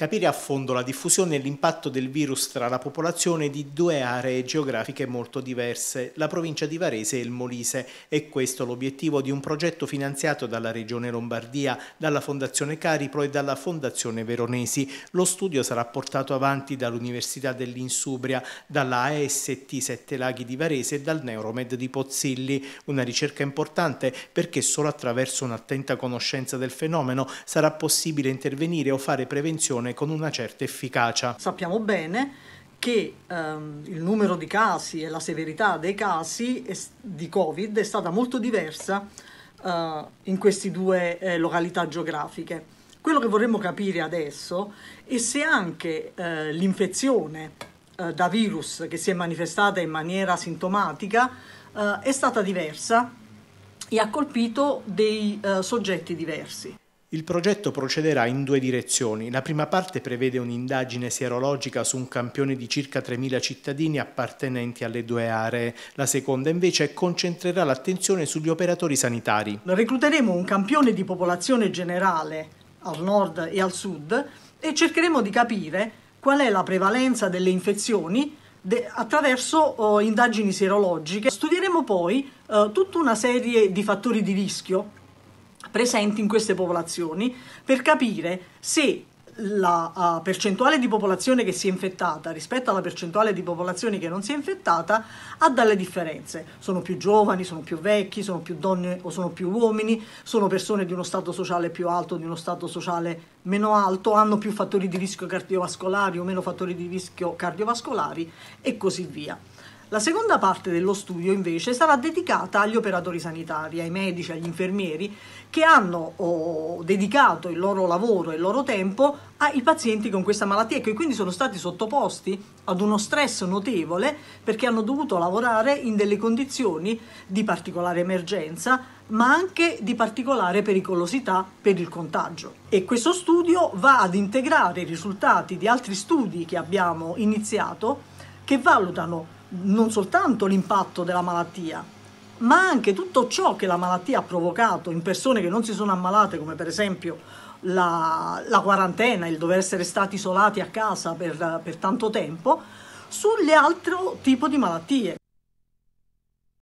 capire a fondo la diffusione e l'impatto del virus tra la popolazione di due aree geografiche molto diverse, la provincia di Varese e il Molise. E questo l'obiettivo di un progetto finanziato dalla Regione Lombardia, dalla Fondazione Caripro e dalla Fondazione Veronesi. Lo studio sarà portato avanti dall'Università dell'Insubria, dalla AST Sette Laghi di Varese e dal Neuromed di Pozzilli. Una ricerca importante perché solo attraverso un'attenta conoscenza del fenomeno sarà possibile intervenire o fare prevenzione prevenzione con una certa efficacia. Sappiamo bene che ehm, il numero di casi e la severità dei casi es- di Covid è stata molto diversa eh, in queste due eh, località geografiche. Quello che vorremmo capire adesso è se anche eh, l'infezione eh, da virus che si è manifestata in maniera sintomatica eh, è stata diversa e ha colpito dei eh, soggetti diversi. Il progetto procederà in due direzioni. La prima parte prevede un'indagine sierologica su un campione di circa 3.000 cittadini appartenenti alle due aree. La seconda invece concentrerà l'attenzione sugli operatori sanitari. Recluteremo un campione di popolazione generale al nord e al sud e cercheremo di capire qual è la prevalenza delle infezioni attraverso oh, indagini sierologiche. Studieremo poi eh, tutta una serie di fattori di rischio presenti in queste popolazioni per capire se la uh, percentuale di popolazione che si è infettata rispetto alla percentuale di popolazione che non si è infettata ha delle differenze. Sono più giovani, sono più vecchi, sono più donne o sono più uomini, sono persone di uno stato sociale più alto, o di uno stato sociale meno alto, hanno più fattori di rischio cardiovascolari o meno fattori di rischio cardiovascolari e così via. La seconda parte dello studio invece sarà dedicata agli operatori sanitari, ai medici, agli infermieri che hanno oh, dedicato il loro lavoro e il loro tempo ai pazienti con questa malattia e che quindi sono stati sottoposti ad uno stress notevole perché hanno dovuto lavorare in delle condizioni di particolare emergenza ma anche di particolare pericolosità per il contagio. E questo studio va ad integrare i risultati di altri studi che abbiamo iniziato che valutano non soltanto l'impatto della malattia, ma anche tutto ciò che la malattia ha provocato in persone che non si sono ammalate, come per esempio la, la quarantena, il dover essere stati isolati a casa per, per tanto tempo, sull'altro tipo di malattie.